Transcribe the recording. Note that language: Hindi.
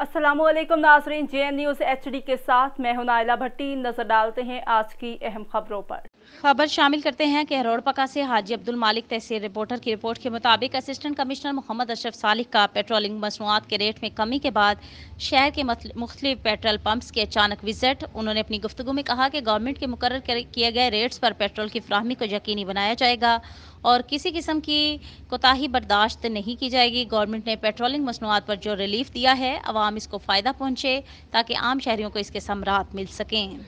Aslam Nazreen J N news H D के साथ मैं हूं नायला भट्टी नज़र डालते हैं आज की अहम खबरों पर खबर शामिल करते हैं कि हरोड़पका से हाजी अब्दुल मालिक तहसील रिपोर्टर की रिपोर्ट के मुताबिक असिस्टेंट कमिश्नर मोहम्मद अशरफ सालिक का पेट्रोलिंग मसनूआत के रेट में कमी के बाद शहर के मुख्तलि पेट्रोल पम्प्स के अचानक विजिट उन्होंने अपनी गुफ्तु में कहा कि गवर्नमेंट के मुकर किए गए रेट्स पर पेट्रोल की फ्राहमी को यकीनी बनाया जाएगा और किसी किस्म की कोताही बर्दाश्त नहीं की जाएगी गवर्नमेंट ने पेट्रोलिंग मसनूआत पर जो रिलीफ दिया है आवाम इसको फ़ायदा पहुँचे ताकि आम शहरीों को इसके समरात मिल सकें